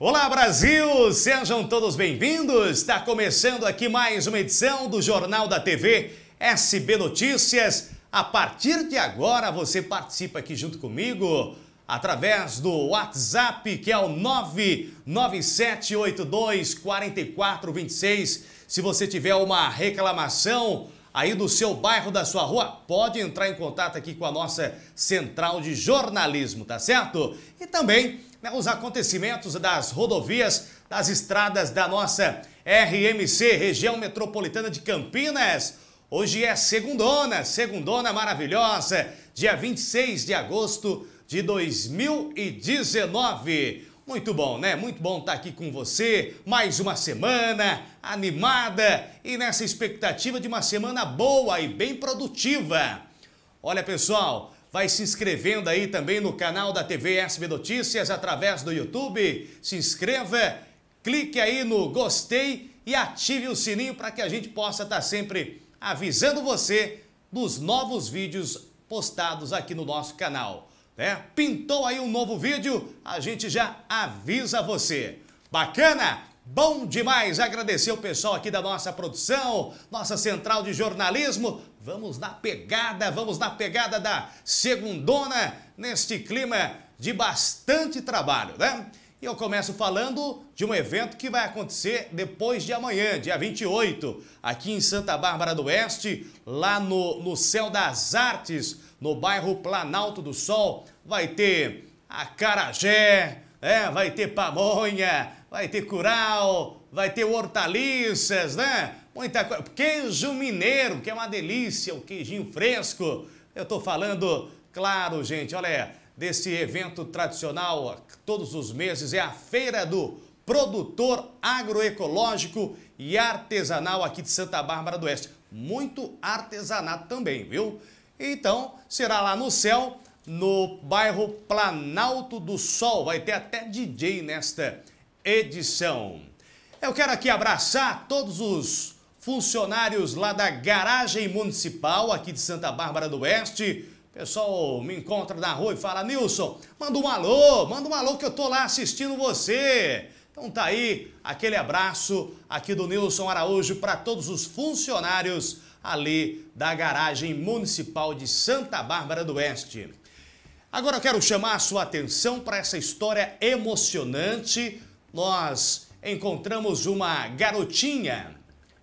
Olá Brasil, sejam todos bem-vindos. Está começando aqui mais uma edição do Jornal da TV SB Notícias. A partir de agora você participa aqui junto comigo através do WhatsApp que é o 997824426. Se você tiver uma reclamação, aí do seu bairro, da sua rua, pode entrar em contato aqui com a nossa central de jornalismo, tá certo? E também né, os acontecimentos das rodovias, das estradas da nossa RMC, região metropolitana de Campinas. Hoje é segundona, segundona maravilhosa, dia 26 de agosto de 2019. Muito bom, né? Muito bom estar aqui com você. Mais uma semana animada e nessa expectativa de uma semana boa e bem produtiva. Olha, pessoal, vai se inscrevendo aí também no canal da TV SB Notícias através do YouTube. Se inscreva, clique aí no gostei e ative o sininho para que a gente possa estar sempre avisando você dos novos vídeos postados aqui no nosso canal. É, pintou aí um novo vídeo, a gente já avisa você. Bacana? Bom demais agradecer o pessoal aqui da nossa produção, nossa central de jornalismo. Vamos na pegada, vamos na pegada da segundona neste clima de bastante trabalho, né? E eu começo falando de um evento que vai acontecer depois de amanhã, dia 28, aqui em Santa Bárbara do Oeste, lá no, no Céu das Artes, no bairro Planalto do Sol. Vai ter acarajé, é, vai ter pamonha, vai ter curau, vai ter hortaliças, né? Muita coisa. Queijo mineiro, que é uma delícia, o queijinho fresco. Eu tô falando, claro, gente, olha desse evento tradicional todos os meses é a Feira do Produtor Agroecológico e Artesanal aqui de Santa Bárbara do Oeste. Muito artesanato também, viu? Então, será lá no céu, no bairro Planalto do Sol. Vai ter até DJ nesta edição. Eu quero aqui abraçar todos os funcionários lá da Garagem Municipal aqui de Santa Bárbara do Oeste, Pessoal, me encontra na rua e fala, Nilson, manda um alô, manda um alô que eu tô lá assistindo você. Então tá aí aquele abraço aqui do Nilson Araújo para todos os funcionários ali da garagem municipal de Santa Bárbara do Oeste. Agora eu quero chamar a sua atenção para essa história emocionante. Nós encontramos uma garotinha,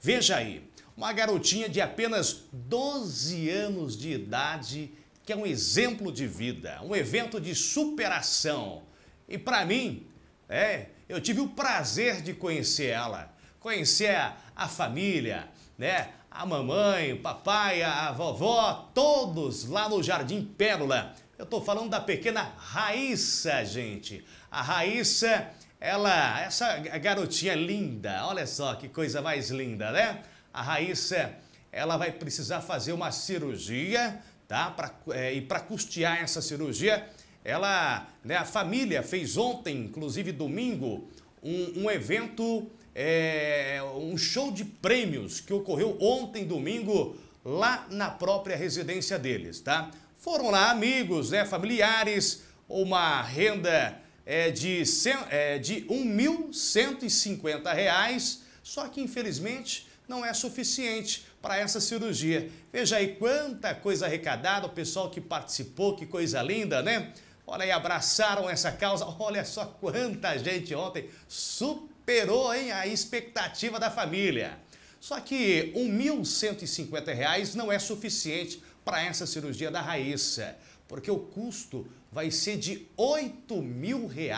veja aí, uma garotinha de apenas 12 anos de idade que é um exemplo de vida, um evento de superação. E para mim, é, eu tive o prazer de conhecer ela, conhecer a família, né? A mamãe, o papai, a vovó, todos lá no Jardim Pérola. Eu estou falando da pequena Raíssa, gente. A Raíssa, ela, essa garotinha linda, olha só que coisa mais linda, né? A Raíssa, ela vai precisar fazer uma cirurgia tá? Pra, é, e para custear essa cirurgia, ela, né, a família fez ontem, inclusive domingo, um, um evento, é, um show de prêmios que ocorreu ontem, domingo, lá na própria residência deles, tá? Foram lá amigos, né, familiares, uma renda é, de, é, de R$ 1.150, só que infelizmente não é suficiente para essa cirurgia. Veja aí quanta coisa arrecadada, o pessoal que participou, que coisa linda, né? Olha aí, abraçaram essa causa. Olha só quanta gente ontem superou hein, a expectativa da família. Só que R$ 1.150 não é suficiente para essa cirurgia da Raíssa, porque o custo vai ser de R$ 8.000.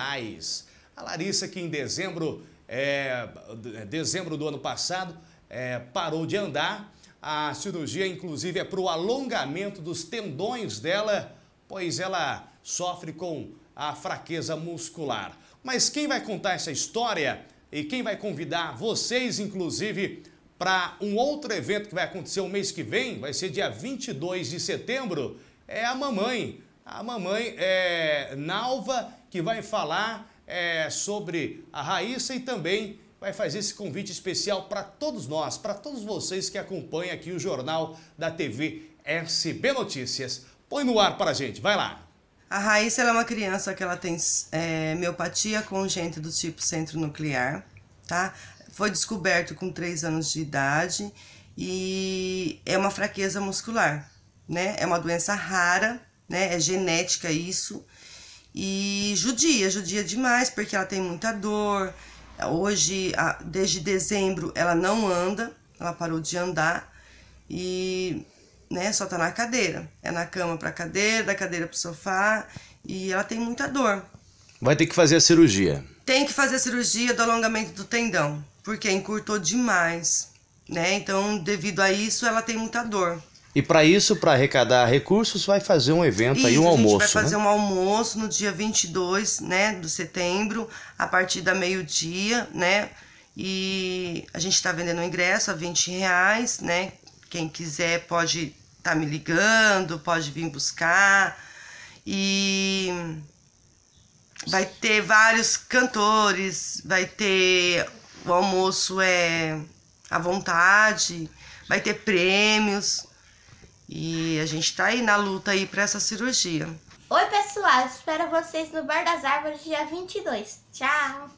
A Larissa, que em dezembro, é, dezembro do ano passado, é, parou de andar, a cirurgia, inclusive, é para o alongamento dos tendões dela, pois ela sofre com a fraqueza muscular. Mas quem vai contar essa história e quem vai convidar vocês, inclusive, para um outro evento que vai acontecer o mês que vem, vai ser dia 22 de setembro, é a mamãe. A mamãe é Nalva, que vai falar é, sobre a Raíssa e também vai fazer esse convite especial para todos nós, para todos vocês que acompanham aqui o jornal da TV SB Notícias. Põe no ar para a gente, vai lá! A Raíssa é uma criança que ela tem é, miopatia congênita do tipo nuclear, tá? Foi descoberto com 3 anos de idade e é uma fraqueza muscular, né? É uma doença rara, né? É genética isso. E judia, judia demais, porque ela tem muita dor, Hoje, desde dezembro, ela não anda, ela parou de andar e né, só tá na cadeira. É na cama pra cadeira, da cadeira pro sofá e ela tem muita dor. Vai ter que fazer a cirurgia. Tem que fazer a cirurgia do alongamento do tendão, porque encurtou demais, né? Então, devido a isso, ela tem muita dor. E para isso, para arrecadar recursos, vai fazer um evento isso, aí, um almoço. A gente vai né? fazer né? um almoço no dia 22, né, do setembro, a partir da meio-dia, né? E a gente está vendendo o ingresso a 20 reais, né? Quem quiser pode estar tá me ligando, pode vir buscar. E vai ter vários cantores, vai ter o almoço é à vontade, vai ter prêmios. E a gente tá aí na luta aí para essa cirurgia. Oi, pessoal, espero vocês no Bar das Árvores dia 22. Tchau.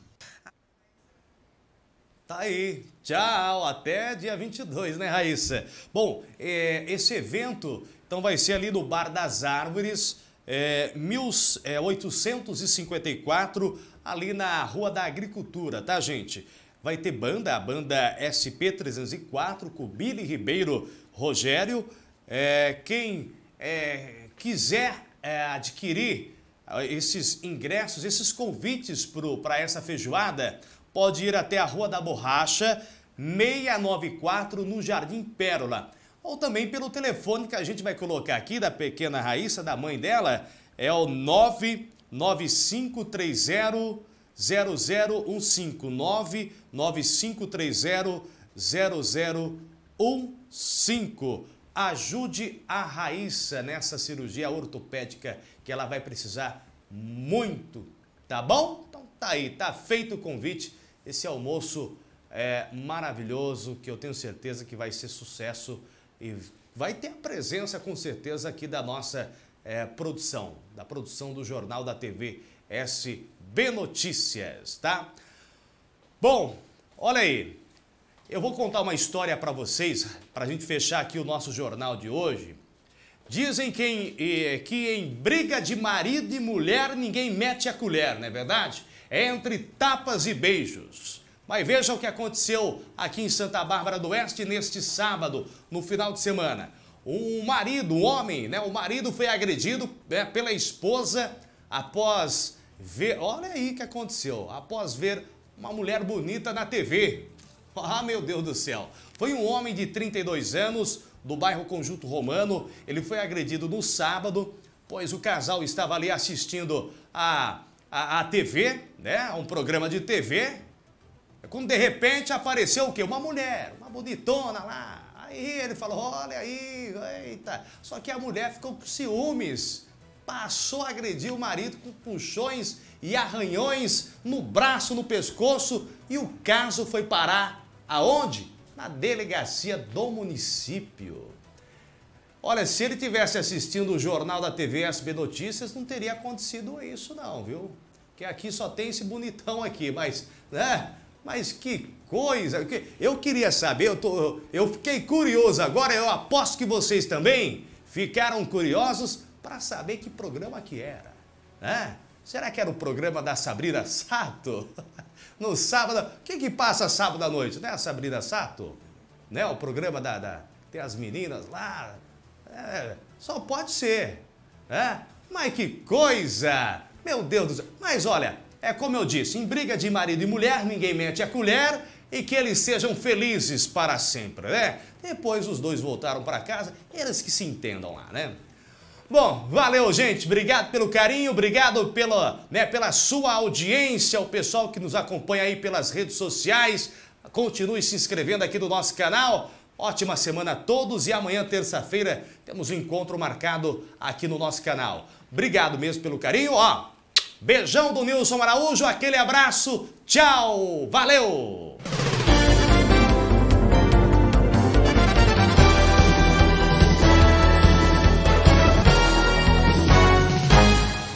Tá aí. Tchau, até dia 22, né, Raíssa? Bom, é, esse evento então vai ser ali no Bar das Árvores, é, 1854, é, ali na Rua da Agricultura, tá, gente? Vai ter banda, a banda SP304, com Billy Ribeiro, Rogério, é, quem é, quiser é, adquirir esses ingressos, esses convites para essa feijoada, pode ir até a Rua da Borracha, 694, no Jardim Pérola. Ou também pelo telefone que a gente vai colocar aqui, da pequena Raíssa, da mãe dela, é o 99530 0015 99530 0015 ajude a Raíssa nessa cirurgia ortopédica que ela vai precisar muito, tá bom? Então tá aí, tá feito o convite. Esse almoço é maravilhoso que eu tenho certeza que vai ser sucesso e vai ter a presença com certeza aqui da nossa é, produção, da produção do Jornal da TV SB Notícias, tá? Bom, olha aí, eu vou contar uma história para vocês, para a gente fechar aqui o nosso jornal de hoje. Dizem que em, eh, que em briga de marido e mulher ninguém mete a colher, não é verdade? É entre tapas e beijos. Mas veja o que aconteceu aqui em Santa Bárbara do Oeste neste sábado, no final de semana. Um marido, um homem, né? O marido foi agredido né, pela esposa após ver. Olha aí o que aconteceu. Após ver uma mulher bonita na TV. Ah, meu Deus do céu! Foi um homem de 32 anos do bairro Conjunto Romano. Ele foi agredido no sábado, pois o casal estava ali assistindo a, a, a TV, né? um programa de TV. Quando de repente apareceu o quê? Uma mulher, uma bonitona lá. Aí ele falou: olha aí, eita. Só que a mulher ficou com ciúmes passou a agredir o marido com puxões e arranhões no braço, no pescoço e o caso foi parar Aonde? Na delegacia do município. Olha, se ele tivesse assistindo o jornal da TV SB Notícias, não teria acontecido isso não, viu? Que aqui só tem esse bonitão aqui, mas, né? Mas que coisa! Eu queria saber, eu, tô, eu fiquei curioso agora, eu aposto que vocês também ficaram curiosos para saber que programa que era, né? Será que era o programa da Sabrina Sato? No sábado, o que que passa sábado à noite? né? Sabrina Sato? Né? O programa da, da... tem as meninas lá. É, só pode ser. Né? Mas que coisa! Meu Deus do céu. Mas olha, é como eu disse, em briga de marido e mulher, ninguém mete a colher e que eles sejam felizes para sempre, né? Depois os dois voltaram para casa, eles que se entendam lá, né? Bom, valeu, gente. Obrigado pelo carinho, obrigado pela, né, pela sua audiência, o pessoal que nos acompanha aí pelas redes sociais. Continue se inscrevendo aqui no nosso canal. Ótima semana a todos e amanhã, terça-feira, temos um encontro marcado aqui no nosso canal. Obrigado mesmo pelo carinho. Ó, beijão do Nilson Araújo, aquele abraço. Tchau, valeu!